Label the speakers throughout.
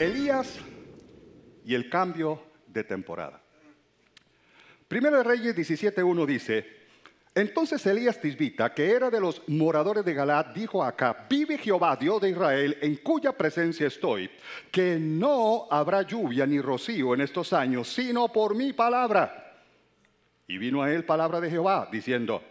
Speaker 1: Elías y el cambio de temporada. Primero de Reyes 17.1 dice, entonces Elías Tisbita, que era de los moradores de galá dijo acá, vive Jehová, Dios de Israel, en cuya presencia estoy, que no habrá lluvia ni rocío en estos años, sino por mi palabra. Y vino a él palabra de Jehová, diciendo,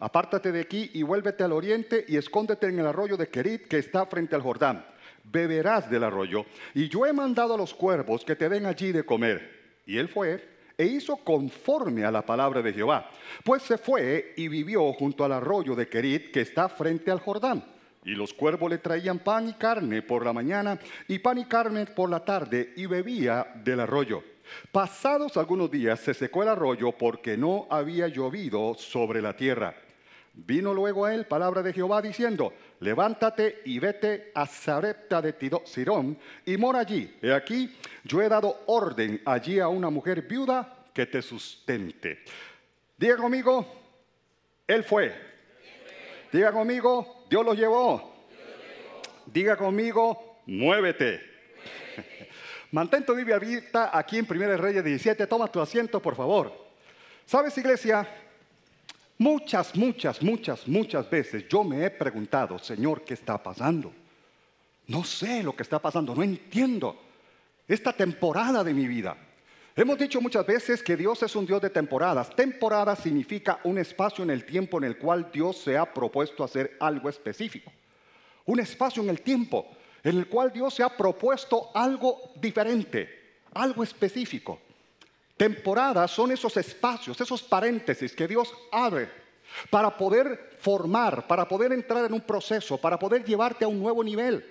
Speaker 1: apártate de aquí y vuélvete al oriente y escóndete en el arroyo de Kerit, que está frente al Jordán beberás del arroyo, y yo he mandado a los cuervos que te den allí de comer. Y él fue e hizo conforme a la palabra de Jehová, pues se fue y vivió junto al arroyo de Querit que está frente al Jordán. Y los cuervos le traían pan y carne por la mañana y pan y carne por la tarde y bebía del arroyo. Pasados algunos días se secó el arroyo porque no había llovido sobre la tierra. Vino luego él palabra de Jehová diciendo, levántate y vete a Zarepta de Tiro Sirón y mora allí. He aquí, yo he dado orden allí a una mujer viuda que te sustente. Diga conmigo, él fue. Diga conmigo, Dios lo llevó. Diga conmigo, muévete. Mantén tu Biblia abierta aquí en 1 Reyes 17. Toma tu asiento, por favor. ¿Sabes, iglesia? Muchas, muchas, muchas, muchas veces yo me he preguntado, Señor, ¿qué está pasando? No sé lo que está pasando, no entiendo esta temporada de mi vida. Hemos dicho muchas veces que Dios es un Dios de temporadas. Temporada significa un espacio en el tiempo en el cual Dios se ha propuesto hacer algo específico. Un espacio en el tiempo en el cual Dios se ha propuesto algo diferente, algo específico. Temporadas son esos espacios, esos paréntesis que Dios abre para poder formar, para poder entrar en un proceso, para poder llevarte a un nuevo nivel.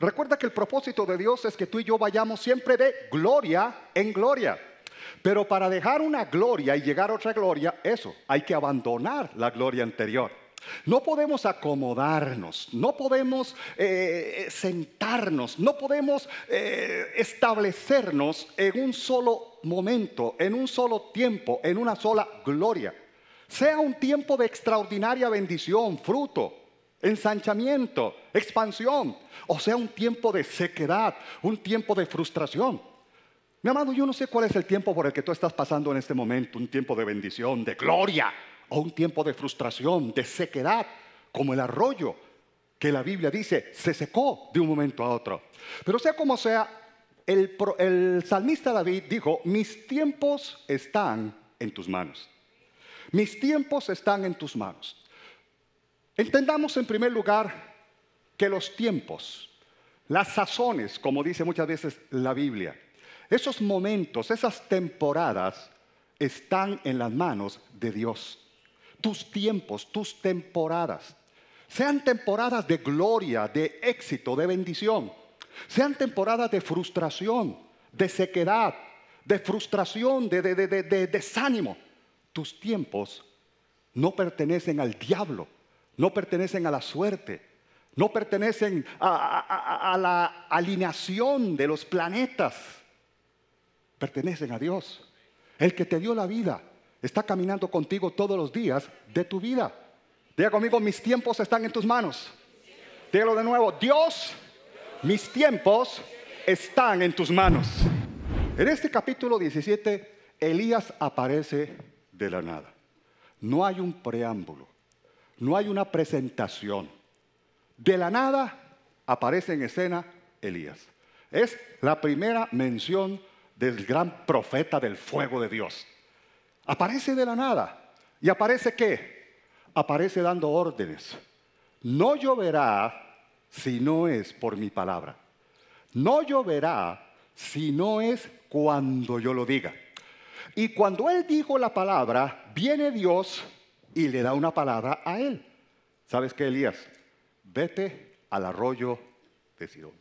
Speaker 1: Recuerda que el propósito de Dios es que tú y yo vayamos siempre de gloria en gloria. Pero para dejar una gloria y llegar a otra gloria, eso, hay que abandonar la gloria anterior. No podemos acomodarnos, no podemos eh, eh, sentarnos, no podemos eh, establecernos en un solo momento, en un solo tiempo, en una sola gloria. Sea un tiempo de extraordinaria bendición, fruto, ensanchamiento, expansión, o sea un tiempo de sequedad, un tiempo de frustración. Mi amado, yo no sé cuál es el tiempo por el que tú estás pasando en este momento, un tiempo de bendición, de gloria, o un tiempo de frustración, de sequedad, como el arroyo que la Biblia dice se secó de un momento a otro. Pero sea como sea, el, salmista David dijo, mis tiempos están en tus manos. Mis tiempos están en tus manos. Entendamos en primer lugar que los tiempos, las sazones, como dice muchas veces la Biblia, esos momentos, esas temporadas están en las manos de Dios tus tiempos, tus temporadas. Sean temporadas de gloria, de éxito, de bendición. Sean temporadas de frustración, de sequedad, de frustración, de, desánimo. Tus tiempos no pertenecen al diablo, no pertenecen a la suerte, no pertenecen a la alineación de los planetas, pertenecen a Dios, el que te dio la vida, está caminando contigo todos los días de tu vida. Diga conmigo, mis tiempos están en tus manos. Dígalo de nuevo, Dios, mis tiempos están en tus manos. En este capítulo 17, Elías aparece de la nada. No hay un preámbulo, no hay una presentación. De la nada aparece en escena Elías. Es la primera mención del gran profeta del fuego de Dios. Aparece de la nada. ¿Y aparece qué? Aparece dando órdenes. No lloverá si no es por mi palabra. No lloverá si no es cuando yo lo diga. Y cuando él dijo la palabra, viene Dios y le da una palabra a él. ¿Sabes qué, Elías? Vete al arroyo de Sidón.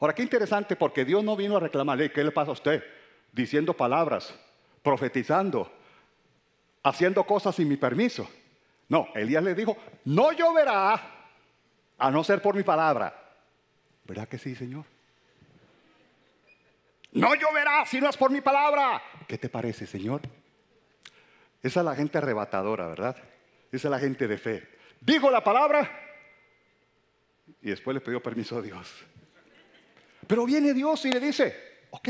Speaker 1: Ahora, qué interesante porque Dios no vino a reclamarle, ¿qué le pasa a usted? Diciendo palabras profetizando, haciendo cosas sin mi permiso. No, Elías le dijo, no lloverá a no ser por mi palabra. ¿Verdad que sí, Señor? No lloverá si no es por mi palabra. ¿Qué te parece, Señor? Esa es la gente arrebatadora, ¿verdad? Esa es la gente de fe. Digo la palabra y después le pidió permiso a Dios. Pero viene Dios y le dice, ok,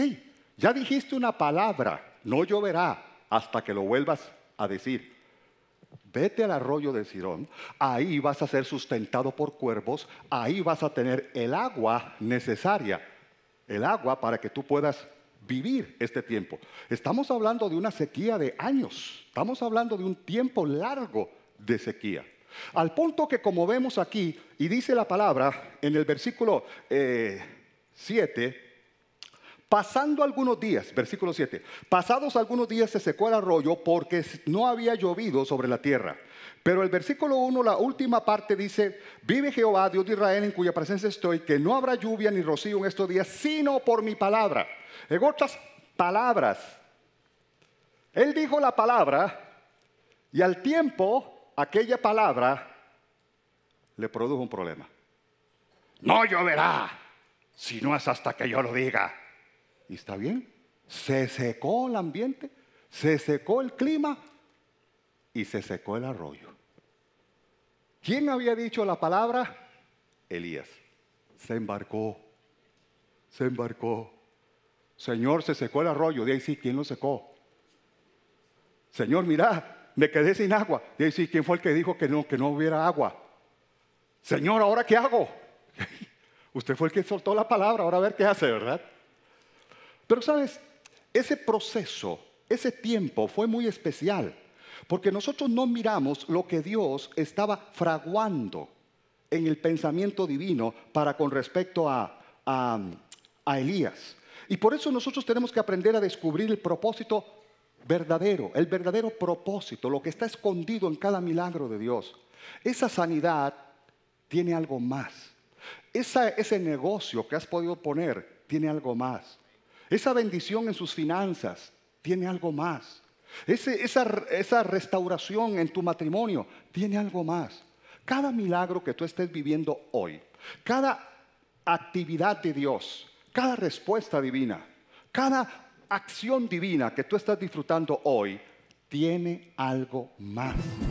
Speaker 1: ya dijiste una palabra, no lloverá hasta que lo vuelvas a decir. Vete al arroyo de Sirón, ahí vas a ser sustentado por cuervos, ahí vas a tener el agua necesaria, el agua para que tú puedas vivir este tiempo. Estamos hablando de una sequía de años, estamos hablando de un tiempo largo de sequía. Al punto que como vemos aquí, y dice la palabra en el versículo 7, eh, Pasando algunos días, versículo 7, pasados algunos días se secó el arroyo porque no había llovido sobre la tierra. Pero el versículo 1, la última parte dice, vive Jehová, Dios de Israel, en cuya presencia estoy, que no habrá lluvia ni rocío en estos días, sino por mi palabra. En otras palabras, él dijo la palabra y al tiempo aquella palabra le produjo un problema. No lloverá, si no es hasta que yo lo diga. Y está bien, se secó el ambiente, se secó el clima y se secó el arroyo. ¿Quién había dicho la palabra? Elías. Se embarcó, se embarcó. Señor, se secó el arroyo. De ahí sí, ¿quién lo secó? Señor, mira, me quedé sin agua. De ahí sí, ¿quién fue el que dijo que no, que no hubiera agua? Señor, ¿ahora qué hago? Usted fue el que soltó la palabra, ahora a ver qué hace, ¿verdad? Pero sabes, ese proceso, ese tiempo fue muy especial, porque nosotros no miramos lo que Dios estaba fraguando en el pensamiento divino para con respecto a, a, Elías. Y por eso nosotros tenemos que aprender a descubrir el propósito verdadero, el verdadero propósito, lo que está escondido en cada milagro de Dios. Esa sanidad tiene algo más. ese negocio que has podido poner tiene algo más. Esa bendición en sus finanzas tiene algo más. esa restauración en tu matrimonio tiene algo más. Cada milagro que tú estés viviendo hoy, cada actividad de Dios, cada respuesta divina, cada acción divina que tú estás disfrutando hoy, tiene algo más.